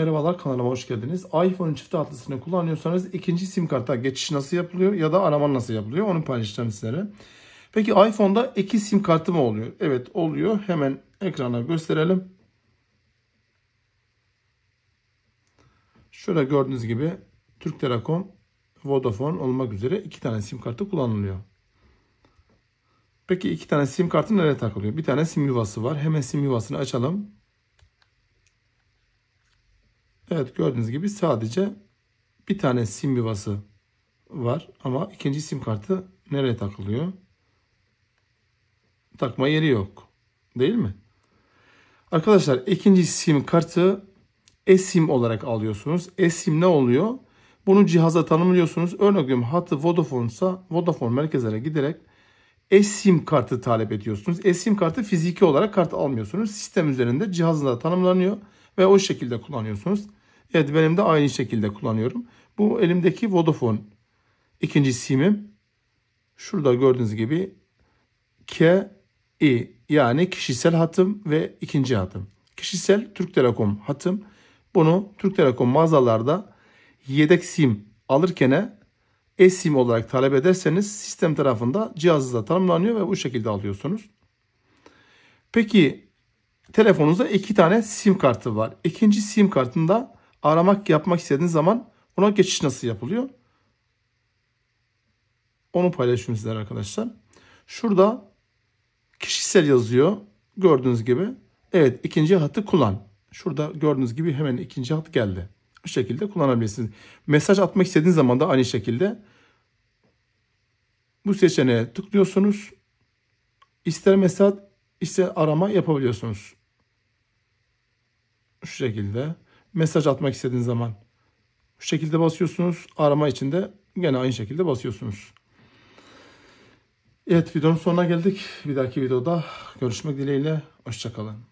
Merhabalar kanalıma hoş geldiniz. iPhone çift hatlısını kullanıyorsanız ikinci sim karta geçiş nasıl yapılıyor ya da arama nasıl yapılıyor onu paylaşacağım sizlere. Peki iPhone'da iki sim kartı mı oluyor? Evet oluyor. Hemen ekrana gösterelim. Şöyle gördüğünüz gibi Türk Telekom, Vodafone olmak üzere iki tane sim kartı kullanılıyor. Peki iki tane sim kartı nereye takılıyor? Bir tane sim yuvası var. Hemen sim yuvasını açalım. Evet gördüğünüz gibi sadece bir tane sim yuvası var ama ikinci sim kartı nereye takılıyor? Takma yeri yok. Değil mi? Arkadaşlar ikinci sim kartı eSIM olarak alıyorsunuz. eSIM ne oluyor? Bunu cihaza tanımlıyorsunuz. Örnek veriyorum hattı Vodafone ise Vodafone merkezlere giderek eSIM kartı talep ediyorsunuz. eSIM kartı fiziki olarak kart almıyorsunuz. Sistem üzerinde cihazında tanımlanıyor ve o şekilde kullanıyorsunuz. Evet benim de aynı şekilde kullanıyorum. Bu elimdeki Vodafone ikinci simim. Şurada gördüğünüz gibi KI yani kişisel hatım ve ikinci hatım. Kişisel Türk Telekom hatım. Bunu Türk Telekom mağazalarda yedek sim alırken sim olarak talep ederseniz sistem tarafında cihazınızda tanımlanıyor ve bu şekilde alıyorsunuz. Peki telefonunuzda iki tane sim kartı var. İkinci sim kartında aramak yapmak istediğiniz zaman ona geçiş nasıl yapılıyor? Onu paylaşıyorum sizlere arkadaşlar. Şurada kişisel yazıyor. Gördüğünüz gibi. Evet ikinci hatı kullan. Şurada gördüğünüz gibi hemen ikinci hat geldi. Bu şekilde kullanabilirsiniz. Mesaj atmak istediğiniz zaman da aynı şekilde bu seçeneğe tıklıyorsunuz. İster mesaj ister arama yapabiliyorsunuz. Şu şekilde mesaj atmak istediğiniz zaman bu şekilde basıyorsunuz. Arama için de gene aynı şekilde basıyorsunuz. Evet videonun sonuna geldik. Bir dahaki videoda görüşmek dileğiyle. Hoşçakalın.